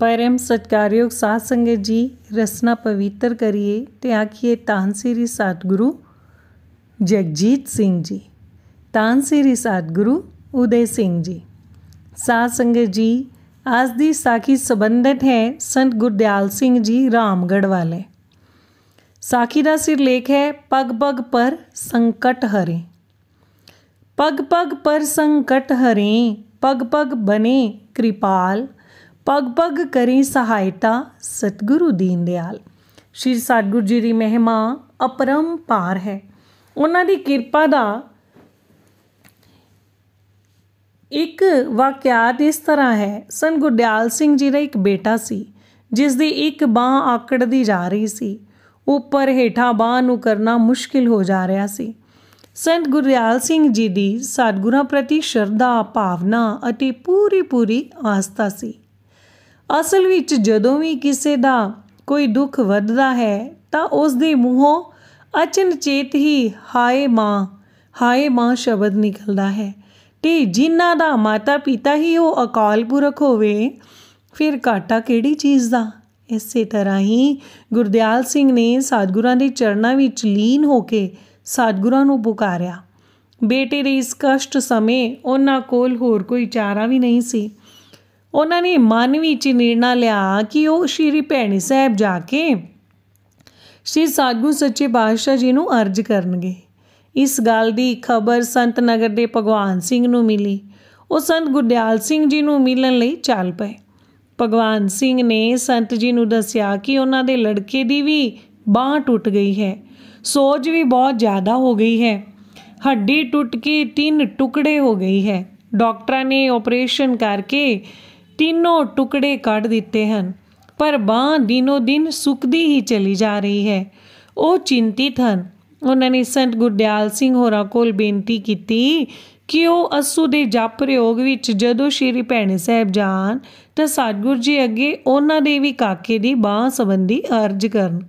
परम सत्कारयोग जी પરમ સદકાર્યો સત્સંગજી રસના પવિત્ર કરીએ તે આખીએ તાનસીરી સદગુરુ જગજીતસિંહજી તાનસીરી સદગુરુ उदयसिंह सासंग जी आज दी साखी संबंधित है संत गुरदयाल सिंह जी रामगढ़ वाले साखी का सिरलेख है पग पग पर संकट हरे पग पग पर संकट हरे पग पग बने कृपाल ਪਗ ਪਗ ਕਰੀ ਸਹਾਇਤਾ ਸਤਿਗੁਰੂ ਦੀਨ ਦਿਆਲ ਸ਼੍ਰੀ ਸਤਿਗੁਰੂ ਜੀ ਦੀ ਮਹਿਮਾ ਪਾਰ ਹੈ ਉਹਨਾਂ ਦੀ ਕਿਰਪਾ ਦਾ ਇੱਕ ਵਾਕਿਆਤ ਇਸ ਤਰ੍ਹਾਂ ਹੈ ਸੰ ਗੁਰਦਿਆਲ ਸਿੰਘ ਜੀ ਦਾ ਇੱਕ ਬੇਟਾ ਸੀ ਜਿਸ ਦੀ ਇੱਕ ਬਾਹ ਆਕੜਦੀ ਜਾ ਰਹੀ ਸੀ ਉੱਪਰ ਹੇਠਾਂ ਬਾਹ ਨੂੰ ਕਰਨਾ ਮੁਸ਼ਕਿਲ ਹੋ ਜਾ ਰਿਹਾ ਸੀ ਸੰਤ ਗੁਰਦਿਆਲ ਸਿੰਘ ਜੀ ਦੀ ਸਤਿਗੁਰਾਂ ਪ੍ਰਤੀ ਸ਼ਰਧਾ ਭਾਵਨਾ ਅਤੇ ਪੂਰੀ ਪੂਰੀ ਆਸਥਾ ਸੀ ਅਸਲ ਵਿੱਚ ਜਦੋਂ ਵੀ ਕਿਸੇ ਦਾ ਕੋਈ ਦੁੱਖ ਵੱਧਦਾ ਹੈ ਤਾਂ ਉਸ ਦੇ ਮੂੰਹੋਂ ਅਚਨਚੇਤ ਹੀ ਹਾਏ ਮਾਂ ਹਾਏ ਮਾਂ ਸ਼ਬਦ ਨਿਕਲਦਾ ਹੈ ਤੇ ਜਿਨ੍ਹਾਂ ਦਾ ਮਾਤਾ ਪਿਤਾ ਹੀ ਉਹ ਅਕਾਲ ਪੁਰਖ ਹੋਵੇ ਫਿਰ ਘਾਟਾ ਕਿਹੜੀ ਚੀਜ਼ ਦਾ ਇਸੇ ਤਰ੍ਹਾਂ ਹੀ ਗੁਰਦਿਆਲ ਸਿੰਘ ਨੇ ਸਾਧਗੁਰਾਂ ਦੇ ਚਰਨਾਂ ਵਿੱਚ ਲੀਨ ਹੋ ਕੇ ਸਾਧਗੁਰਾਂ ਨੂੰ ਪੁਕਾਰਿਆ ਬੇਟੇ ਦੇ ਇਸ ਕਸ਼ਟ ਸਮੇਂ ਉਹਨਾਂ ਕੋਲ ਹੋਰ ਕੋਈ ਚਾਰਾ ਵੀ ਨਹੀਂ ਸੀ ਉਹਨਾਂ ਨੇ ਮਨ ਵਿੱਚ ਨਿਰਣਾ ਲਿਆ ਕਿ ਉਹ ਸ਼੍ਰੀ ਭੈਣੀ ਸਾਹਿਬ ਜਾ ਕੇ ਸ਼੍ਰੀ ਸਾਧੂ ਸੱਚੇ ਪਾਤਸ਼ਾਹ ਜੀ ਨੂੰ ਅਰਜ ਕਰਨਗੇ ਇਸ ਗੱਲ ਦੀ ਖਬਰ ਸੰਤ ਨਗਰ ਦੇ ਭਗਵਾਨ ਸਿੰਘ ਨੂੰ ਮਿਲੀ ਉਹ ਸੰਤ ਗੁਰਦਿਆਲ ਸਿੰਘ ਜੀ ਨੂੰ ਮਿਲਣ ਲਈ ਚੱਲ ਪਏ ਭਗਵਾਨ ਸਿੰਘ ਨੇ ਸੰਤ ਜੀ ਨੂੰ ਦੱਸਿਆ ਕਿ ਉਹਨਾਂ ਦੇ ਲੜਕੇ ਦੀ ਵੀ ਬਾਹ ਟੁੱਟ ਗਈ ਹੈ ਸੋਜ ਵੀ ਬਹੁਤ ਜ਼ਿਆਦਾ ਹੋ ਗਈ ਹੈ ਹੱਡੀ ਟੁੱਟ ਕੇ ਤਿੰਨ ਟੁਕੜੇ ਹੋ ਗਈ ਹੈ ਡਾਕਟਰਾਂ ਨੇ ਆਪਰੇਸ਼ਨ ਕਰਕੇ ਤਿੰਨੋਂ ਟੁਕੜੇ ਕੱਢ ਦਿੱਤੇ ਹਨ ਪਰ ਬਾਹ ਦਿਨੋ ਦਿਨ ਸੁੱਕਦੀ ਹੀ ਚਲੀ ਜਾ ਰਹੀ ਹੈ ਉਹ ਚਿੰਤਿਤ ਹਨ ਉਹਨਾਂ ਨੇ ਸੰਤ ਗੁਰਦਿਆਲ ਸਿੰਘ ਹੋਰਾਂ ਕੋਲ ਬੇਨਤੀ ਕੀਤੀ ਕਿ ਉਹ ਅਸੂ ਦੇ ਜਪ ਪ੍ਰਯੋਗ ਵਿੱਚ ਜਦੋਂ ਸ਼੍ਰੀ ਭੈਣੇ ਸਾਹਿਬ ਜਾਣ ਤਾਂ ਸਤਗੁਰ ਜੀ ਅੱਗੇ ਉਹਨਾਂ ਦੇ ਵੀ ਕਾਕੇ ਦੀ ਬਾਹ ਸੰਬੰਧੀ ਅਰਜ ਕਰਨ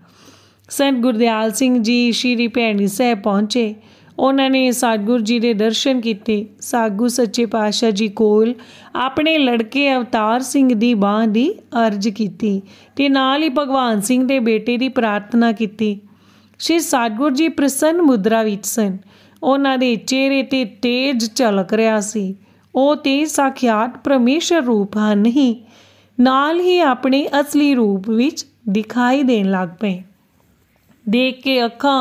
ਸੰਤ ਗੁਰਦਿਆਲ ਸਿੰਘ ਜੀ ਸ਼੍ਰੀ ਭੈਣੀ ਸਾਹਿਬ ਪਹੁੰਚੇ ਉਹਨਾਂ ਨੇ ਸਤਗੁਰ ਜੀ ਦੇ ਦਰਸ਼ਨ ਕੀਤੇ ਸਾਗੂ ਸੱਚੇ ਪਾਤਸ਼ਾਹ ਜੀ ਕੋਲ ਆਪਣੇ ਲੜਕੇ ਅਵਤਾਰ ਸਿੰਘ ਦੀ ਬਾਹ ਦੀ ਅਰਜ਼ ਕੀਤੀ ਤੇ ਨਾਲ ਹੀ ਭਗਵਾਨ ਸਿੰਘ ਦੇ ਬੇਟੇ ਦੀ ਪ੍ਰਾਰਥਨਾ ਕੀਤੀ ਸ਼੍ਰੀ ਸਤਗੁਰ ਜੀ ਪ੍ਰਸੰਨ ਮੁਦਰਾ ਵਿੱਚ ਸਨ ਉਹਨਾਂ ਦੇ ਚਿਹਰੇ ਤੇ ਤੇਜ ਝਲਕ ਰਿਹਾ ਸੀ ਉਹ ਤੇ ਸਾਖਿਆਤ ਪਰਮੇਸ਼ਰ ਰੂਪ ਹਨ ਹੀ ਨਾਲ ਹੀ ਆਪਣੇ ਅਸਲੀ ਰੂਪ ਵਿੱਚ ਦਿਖਾਈ ਦੇਣ ਲੱਗ ਪਏ ਦੇਖ ਕੇ ਅੱਖਾਂ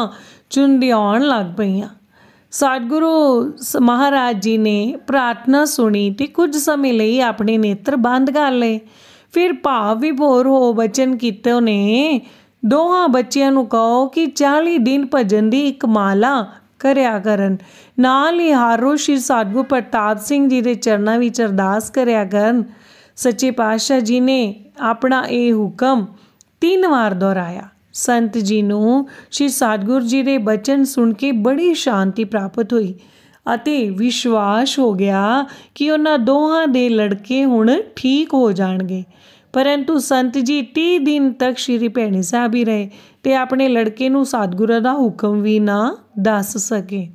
ਚੁੰਦਿਆਉਣ ਲੱਗ ਪਈਆਂ ਸਤਿਗੁਰੂ ਮਹਾਰਾਜ ਜੀ ਨੇ ਪ੍ਰਾਰਥਨਾ ਸੁਣੀ ਤੇ ਕੁਝ ਸਮੇਂ ਲਈ ਆਪਣੇ ਨੇਤਰ ਬੰਦ ਕਰ ਲਏ ਫਿਰ ਭਾਵ ਵਿਭੋਰ ਹੋ ਬਚਨ ਕੀਤੇ ਉਹਨੇ ਦੋਹਾਂ ਬੱਚਿਆਂ ਨੂੰ ਕਹੋ ਕਿ 40 ਦਿਨ ਭਜਨ ਦੀ ਇੱਕ ਮਾਲਾ ਕਰਿਆ ਕਰਨ ਨਾਲ ਹੀ ਹਾਰੋ ਸ਼੍ਰੀ ਸਤਗੁਰੂ ਪ੍ਰਤਾਪ ਸਿੰਘ ਜੀ ਦੇ ਚਰਨਾਂ ਵਿੱਚ ਅਰਦਾਸ ਕਰਿਆ ਕਰਨ ਸੱਚੇ ਪਾਤਸ਼ਾਹ ਜੀ ਨੇ ਆਪਣਾ ਇਹ ਹੁਕਮ ਤਿੰਨ ਵਾਰ ਦੁਹਰਾਇਆ ਸੰਤ ਜੀ ਨੂੰ ਸ਼੍ਰੀ ਸਤਗੁਰ ਜੀ ਦੇ ਬਚਨ ਸੁਣ ਕੇ ਬੜੀ ਸ਼ਾਂਤੀ ਪ੍ਰਾਪਤ ਹੋਈ ਅਤੇ ਵਿਸ਼ਵਾਸ ਹੋ ਗਿਆ ਕਿ ਉਹਨਾਂ ਦੋਹਾਂ ਦੇ ਲੜਕੇ ਹੁਣ ਠੀਕ ਹੋ ਜਾਣਗੇ ਪਰੰਤੂ ਸੰਤ ਜੀ 30 ਦਿਨ ਤੱਕ ਸ਼੍ਰੀ ਭੈਣੀ ਸਾਹਿਬ ਹੀ ਰਹੇ ਤੇ ਆਪਣੇ ਲੜਕੇ ਨੂੰ ਸਤਗੁਰਾਂ ਦਾ ਹੁਕਮ ਵੀ ਨਾ ਦੱਸ ਸਕੇ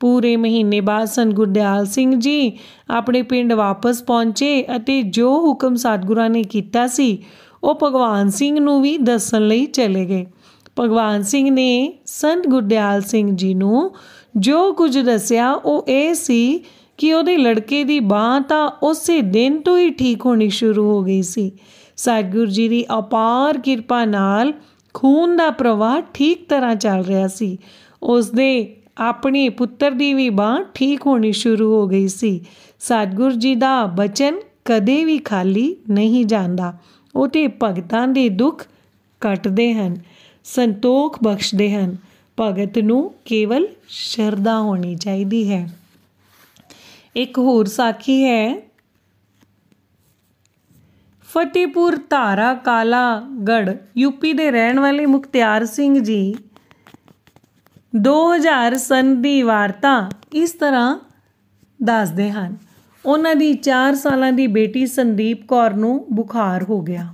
ਪੂਰੇ ਮਹੀਨੇ ਬਾਅਦ ਸੰਤ ਗੁਰਦਿਆਲ ਸਿੰਘ ਜੀ ਆਪਣੇ ਪਿੰਡ ਵਾਪਸ ਪਹੁੰਚੇ ਅਤੇ ਜੋ ਹੁਕਮ ਸਤਗੁਰਾਂ ਨੇ ਕੀਤਾ ਸੀ ਉਹ ਭਗਵਾਨ ਸਿੰਘ ਨੂੰ ਵੀ ਦੱਸਣ ਲਈ ਚਲੇ ਗਏ ਭਗਵਾਨ ਸਿੰਘ ਨੇ ਸੰਤ ਗੁਰਦਿਆਲ ਸਿੰਘ ਜੀ ਨੂੰ ਜੋ ਕੁਝ ਦੱਸਿਆ ਉਹ ਇਹ ਸੀ ਕਿ ਉਹਦੇ ਲੜਕੇ ਦੀ ਬਾਹ ਤਾਂ ਉਸੇ ਦਿਨ ਤੋਂ ਹੀ ਠੀਕ ਹੋਣੀ ਸ਼ੁਰੂ ਹੋ ਗਈ ਸੀ ਸਤਿਗੁਰੂ ਜੀ ਦੀ ਅਪਾਰ ਕਿਰਪਾ ਨਾਲ ਖੂਨ ਦਾ ਪ੍ਰਵਾਹ ਠੀਕ ਤਰ੍ਹਾਂ ਚੱਲ ਰਿਹਾ ਸੀ ਉਸ ਦੇ ਆਪਣੇ ਪੁੱਤਰ ਦੀ ਵੀ ਬਾਹ ਠੀਕ ਹੋਣੀ ਸ਼ੁਰੂ ਹੋ ਗਈ ਸੀ ਸਤਿਗੁਰੂ ਜੀ ਦਾ ਬਚਨ ਕਦੇ ਵੀ ਖਾਲੀ ਨਹੀਂ ਜਾਂਦਾ ਉਹ ਤੇ ਭਗਤਾਂ ਦੇ ਦੁੱਖ ਕੱਟਦੇ ਹਨ ਸੰਤੋਖ ਬਖਸ਼ਦੇ ਹਨ ਭਗਤ ਨੂੰ ਕੇਵਲ ਸ਼ਰਧਾ ਹੋਣੀ ਚਾਹੀਦੀ ਹੈ ਇੱਕ ਹੋਰ ਸਾਖੀ ਹੈ ਫਤਿਹਪੁਰ ਤਾਰਾ ਕਾਲਾ ਗੜ ਯੂਪੀ ਦੇ ਰਹਿਣ ਵਾਲੇ ਮੁਖਤਿਆਰ ਸਿੰਘ ਜੀ 2000 ਸੰਦੀ ਵਾਰਤਾ ਇਸ ਤਰ੍ਹਾਂ ਦੱਸਦੇ ਹਨ ਉਹਨਾਂ ਦੀ 4 ਸਾਲਾਂ ਦੀ ਬੇਟੀ ਸੰਦੀਪ ਕੌਰ ਨੂੰ ਬੁਖਾਰ ਹੋ ਗਿਆ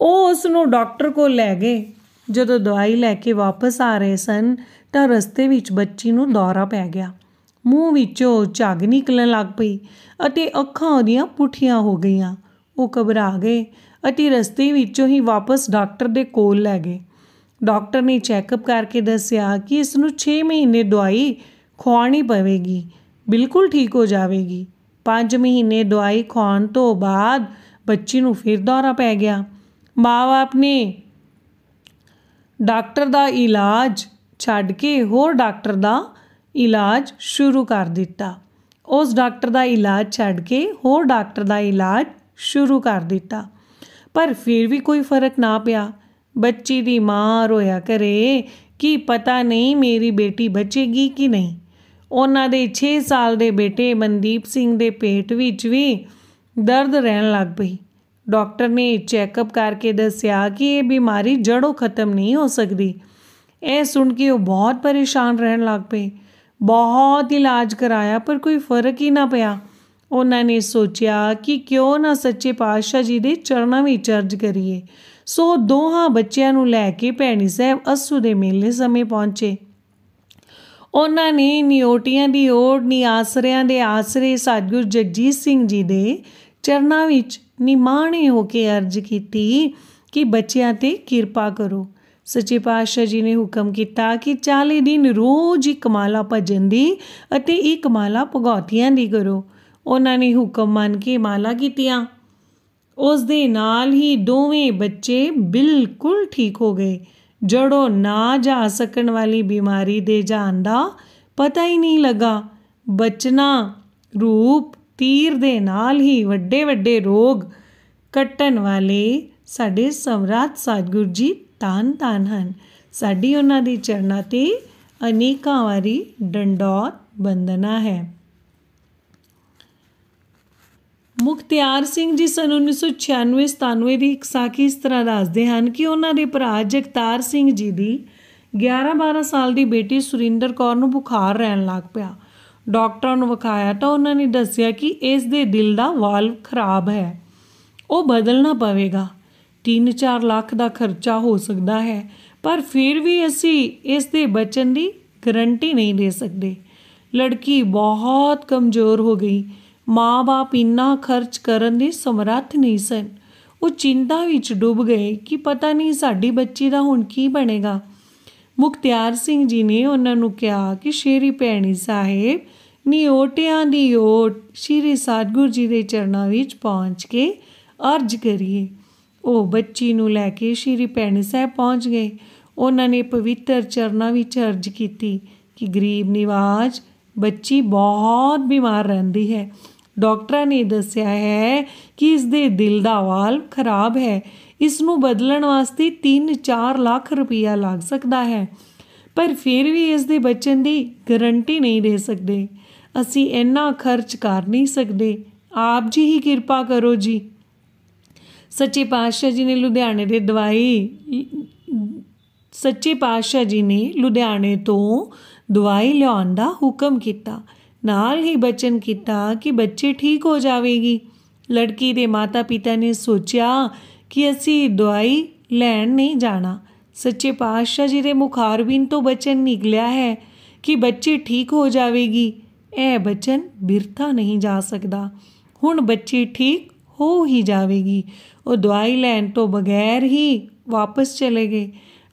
ਉਹ ਉਸ ਨੂੰ ਡਾਕਟਰ ਕੋਲ ਲੈ ਗਏ ਜਦੋਂ ਦਵਾਈ ਲੈ ਕੇ ਵਾਪਸ ਆ ਰਹੇ ਸਨ ਤਾਂ ਰਸਤੇ ਵਿੱਚ ਬੱਚੀ ਨੂੰ ਦੌਰਾ ਪੈ ਗਿਆ ਮੂੰਹ ਵਿੱਚੋਂ ਝੱਗ ਨਿਕਲਣ ਲੱਗ ਪਈ ਅਤੇ ਅੱਖਾਂ ਉਹਦੀਆਂ ਪੁੱਠੀਆਂ ਹੋ ਗਈਆਂ ਉਹ ਘਬਰਾ ਗਏ ਅਤੇ ਰਸਤੇ ਵਿੱਚੋਂ ਹੀ ਵਾਪਸ ਡਾਕਟਰ ਦੇ ਕੋਲ ਲੈ ਗਏ ਡਾਕਟਰ ਨੇ ਚੈੱਕਅਪ ਕਰਕੇ ਦੱਸਿਆ ਕਿ ਇਸ ਨੂੰ 6 ਮਹੀਨੇ ਦਵਾਈ ਖਵਾਉਣੀ ਪਵੇਗੀ ਬਿਲਕੁਲ ਠੀਕ ਹੋ ਜਾਵੇਗੀ 5 ਮਹੀਨੇ ਦਵਾਈ ਖਾਣ ਤੋਂ ਬਾਅਦ ਬੱਚੀ ਨੂੰ ਫਿਰ ਦੌਰਾ ਪੈ ਗਿਆ ਮਾਂ-ਬਾਪ ਨੇ ਡਾਕਟਰ ਦਾ ਇਲਾਜ ਛੱਡ ਕੇ ਹੋਰ ਡਾਕਟਰ ਦਾ ਇਲਾਜ ਸ਼ੁਰੂ ਕਰ ਦਿੱਤਾ ਉਸ ਡਾਕਟਰ ਦਾ ਇਲਾਜ ਛੱਡ ਕੇ ਹੋਰ ਡਾਕਟਰ ਦਾ ਇਲਾਜ ਸ਼ੁਰੂ ਕਰ ਦਿੱਤਾ ਪਰ ਫਿਰ ਵੀ ਕੋਈ ਫਰਕ ਨਾ ਪਿਆ ਬੱਚੀ ਦੀ ਮਾਂ ਰੋਇਆ ਕਰੇ ਕਿ ਪਤਾ ਨਹੀਂ ਮੇਰੀ ਬੇਟੀ ਬਚੇਗੀ ਕਿ ਨਹੀਂ ਉਹਨਾਂ ਦੇ 6 ਸਾਲ ਦੇ ਬੇਟੇ ਮਨਦੀਪ ਸਿੰਘ ਦੇ ਪੇਟ ਵਿੱਚ ਵੀ ਦਰਦ ਰਹਿਣ ਲੱਗ ਪਈ ਡਾਕਟਰ ਨੇ ਚੈੱਕਅਪ ਕਰਕੇ ਦੱਸਿਆ ਕਿ ਇਹ ਬਿਮਾਰੀ ਜੜੋਂ ਖਤਮ ਨਹੀਂ ਹੋ ਸਕਦੀ ਇਹ ਸੁਣ ਕੇ ਉਹ ਬਹੁਤ ਪਰੇਸ਼ਾਨ ਰਹਿਣ ਲੱਗ ਪਏ ਬਹੁਤ ਇਲਾਜ ਕਰਾਇਆ ਪਰ ਕੋਈ ਫਰਕ ਹੀ ਨਾ ਪਿਆ ਉਹਨਾਂ ਨੇ ਸੋਚਿਆ ਕਿ ਕਿਉਂ ਨਾ ਸੱਚੇ ਪਾਤਸ਼ਾਹ ਜੀ ਦੇ ਚਰਨਾਂ ਵਿੱਚ ਅਰਜ ਕਰੀਏ ਸੋ ਦੋਹਾਂ ਬੱਚਿਆਂ ਨੂੰ ਲੈ ਕੇ ਭੈਣੀ ਸਾਹਿਬ ਅਸੂ ਦੇ ਮੇਲੇ ਸਮੇਂ ਪਹੁੰਚੇ ਉਹਨਾਂ ਨੇ ਨਿਉਟੀਆਂ ਦੀ ਓੜ ਨੀ ਆਸਰਿਆਂ ਦੇ ਆਸਰੇ ਸਤਿਗੁਰ ਜਗਜੀਤ ਸਿੰਘ ਜੀ ਦੇ ਚਰਨਾਂ ਵਿੱਚ ਨਿਮਾਣੇ ਹੋ ਕੇ ਅਰਜ ਕੀਤੀ ਕਿ ਬੱਚਿਆਂ ਤੇ ਕਿਰਪਾ ਕਰੋ ਸੱਚੇ ਪਾਤਸ਼ਾਹ ਜੀ ਨੇ ਹੁਕਮ ਕੀਤਾ ਕਿ 40 ਦਿਨ ਰੋਜ਼ ਇੱਕ ਮਾਲਾ ਭਜਨ ਦੀ ਅਤੇ ਇੱਕ ਮਾਲਾ ਭਗੌਤੀਆਂ ਦੀ ਕਰੋ ਉਹਨਾਂ ਨੇ ਹੁਕਮ ਮੰਨ ਕੇ ਮਾਲਾ ਕੀਤੀਆਂ ਉਸ ਦੇ ਨਾਲ ਹੀ ਦੋਵੇਂ ਬੱਚੇ ਬਿਲਕੁਲ ਠੀਕ ਹੋ ਗਏ ਜੜੋਂ ਨਾ ਜਾ ਸਕਣ ਵਾਲੀ ਬਿਮਾਰੀ ਦੇ ਜਾਣ ਦਾ ਪਤਾ ਹੀ ਨਹੀਂ ਲਗਾ ਬਚਨਾ ਰੂਪ ਤੀਰ ਦੇ ਨਾਲ ਹੀ ਵੱਡੇ ਵੱਡੇ ਰੋਗ ਕੱਟਣ ਵਾਲੇ ਸਾਡੇ ਸਮਰਾਤ ਸਾਧਗੁਰ ਜੀ ਤਾਨ ਤਾਨ ਹਨ ਸਾਡੀ ਉਹਨਾਂ ਦੀ ਚਰਨਾਂ ਤੇ ਅਨੇਕਾਂ ਵਾਰੀ ਡੰਡੌਤ ਬੰਦਨਾ ਹੈ ਮੁਖਤਿਆਰ ਸਿੰਘ ਜੀ ਸਨ 1996-97 ਦੀ ਇੱਕ ਸਾਖੀ ਇਸ ਤਰ੍ਹਾਂ ਦੱਸਦੇ ਹਨ ਕਿ ਉਹਨਾਂ ਦੇ ਭਰਾ ਜਗਤਾਰ ਸਿੰਘ ਜੀ ਦੀ 11-12 ਸਾਲ ਦੀ ਬੇਟੀ ਸੁਰਿੰਦਰ ਕੌਰ ਨੂੰ ਬੁਖਾਰ ਰਹਿਣ ਲੱਗ ਪਿਆ ਡਾਕਟਰਾਂ ਨੂੰ ਵਿਖਾਇਆ ਤਾਂ ਉਹਨਾਂ ਨੇ ਦੱਸਿਆ ਕਿ ਇਸ ਦੇ ਦਿਲ ਦਾ ਵਾਲਵ ਖਰਾਬ ਹੈ ਉਹ ਬਦਲਣਾ ਪਵੇਗਾ 3-4 ਲੱਖ ਦਾ ਖਰਚਾ ਹੋ ਸਕਦਾ ਹੈ ਪਰ ਫਿਰ ਵੀ ਅਸੀਂ ਇਸ ਦੇ ਬਚਨ ਦੀ ਗਰੰਟੀ ਨਹੀਂ ਦੇ ਸਕਦੇ ਲੜਕੀ ਬਹੁਤ ਕਮਜ਼ੋਰ ਹੋ ਗਈ ਮਾਂ-ਬਾਪ ਇੰਨਾ ਖਰਚ ਕਰਨ ਦੇ ਸਮਰੱਥ ਨਹੀਂ ਸਨ ਉਹ ਚਿੰਤਾ ਵਿੱਚ ਡੁੱਬ ਗਏ ਕਿ ਪਤਾ ਨਹੀਂ ਸਾਡੀ ਬੱਚੀ ਦਾ ਹੁਣ ਕੀ ਬਣੇਗਾ ਮੁਖਤਿਆਰ ਸਿੰਘ ਜੀ ਨੇ ਉਹਨਾਂ ਨੂੰ ਕਿਹਾ ਕਿ ਸ਼ੇਰੀ ਭੈਣੀ ਸਾਹਿਬ ਨਿਓਟਿਆਂ ਦੀ ਓਟ ਸ਼੍ਰੀ ਸਤਗੁਰ ਜੀ ਦੇ ਚਰਨਾਂ ਵਿੱਚ ਪਹੁੰਚ ਕੇ ਅਰਜ ਕਰੀਏ ਉਹ ਬੱਚੀ ਨੂੰ ਲੈ ਕੇ ਸ਼੍ਰੀ ਭੈਣੀ ਸਾਹਿਬ ਪਹੁੰਚ ਗਏ ਉਹਨਾਂ ਨੇ ਪਵਿੱਤਰ ਚਰਨਾਂ ਵਿੱਚ ਅਰਜ ਕੀਤੀ ਕਿ ਗਰੀਬ ਨਿਵਾਜ ਬੱਚੀ ਬਹੁਤ ਬਿਮਾਰ ਰਹਿੰਦੀ ਹੈ ਡਾਕਟਰਾਂ ਨੇ ਦੱਸਿਆ ਹੈ ਕਿ ਇਸ ਦੇ ਦਿਲ ਦਾ ਵਾਲਵ ਖਰਾਬ ਹੈ ਇਸ ਨੂੰ ਬਦਲਣ ਵਾਸਤੇ 3-4 ਲੱਖ ਰੁਪਇਆ ਲੱਗ ਸਕਦਾ ਹੈ ਪਰ ਫਿਰ ਵੀ ਇਸ ਦੇ ਬਚਣ ਦੀ ਗਾਰੰਟੀ ਨਹੀਂ ਦੇ ਸਕਦੇ ਅਸੀਂ ਇੰਨਾ ਖਰਚ ਕਰ ਨਹੀਂ ਸਕਦੇ ਆਪ ਜੀ ਹੀ ਕਿਰਪਾ ਕਰੋ ਜੀ ਸੱਚੇ ਪਾਤਸ਼ਾਹ ਜੀ ਨੇ ਲੁਧਿਆਣੇ ਦੇ ਦਵਾਈ ਸੱਚੇ ਪਾਤਸ਼ਾਹ ਜੀ ਨੇ ਲੁਧਿਆਣੇ ਤੋਂ ਦਵਾਈ ਲਿਆਉਣ ਦਾ ਹੁਕਮ ਕੀਤਾ ਨਾਲ ਹੀ ਬਚਨ ਕੀਤਾ ਕਿ ਬੱਚੇ ਠੀਕ ਹੋ ਜਾਵੇਗੀ ਲੜਕੀ ਦੇ ਮਾਤਾ-ਪਿਤਾ ਨੇ ਸੋਚਿਆ ਕਿ ਅਸੀਂ ਦਵਾਈ ਲੈਣ ਨਹੀਂ ਜਾਣਾ ਸੱਚੇ ਪਾਤਸ਼ਾਹ ਜੀ ਦੇ ਮੁਖਾਰਬਿੰਦ ਤੋਂ ਬਚਨ ਨਿਕਲਿਆ ਹੈ ਕਿ ਬੱਚੇ ਠੀਕ ਹੋ ਜਾਵੇਗੀ ਇਹ ਬਚਨ ਬਿਰਥਾ ਨਹੀਂ ਜਾ ਸਕਦਾ ਹੁਣ ਬੱਚੀ ਠੀਕ ਹੋ ਹੀ ਜਾਵੇਗੀ ਉਹ ਦਵਾਈ ਲੈਣ ਤੋਂ ਬਗੈਰ ਹੀ ਵਾਪਸ ਚਲੇ ਗਏ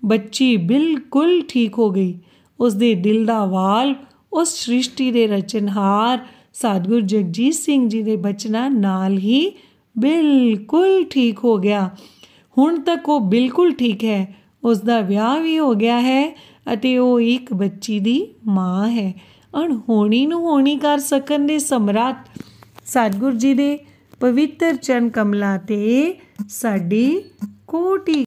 ਬੱਚੀ ਬਿਲਕੁਲ ਠੀਕ ਹੋ ਗਈ ਉਸ ਦੇ ਦਿਲ ਦਾ ਵਾਲ ਉਸ ਸ੍ਰਿਸ਼ਟੀ ਦੇ ਰਚਨਹਾਰ ਸਾਧਗੁਰ ਜਗਜੀਤ ਸਿੰਘ ਜੀ ਦੇ ਬਚਨਾਂ ਨਾਲ ਹੀ ਬਿਲਕੁਲ ਠੀਕ ਹੋ ਗਿਆ ਹੁਣ ਤੱਕ ਉਹ ਬਿਲਕੁਲ ਠੀਕ ਹੈ ਉਸ ਦਾ ਵਿਆਹ ਵੀ ਹੋ ਗਿਆ ਹੈ ਅਤੇ ਉਹ ਇੱਕ ਬੱਚੀ ਦੀ ਮਾਂ ਹੈ ਅਣ ਹੋਣੀ ਨੂੰ ਹੋਣੀ ਕਰ ਸਕਣ ਦੇ ਸਮਰਾਤ ਸਤਗੁਰ ਜੀ ਦੇ ਪਵਿੱਤਰ ਚਰਨ ਕਮਲਾ ਤੇ ਸਾਡੀ ਕੋਟੀ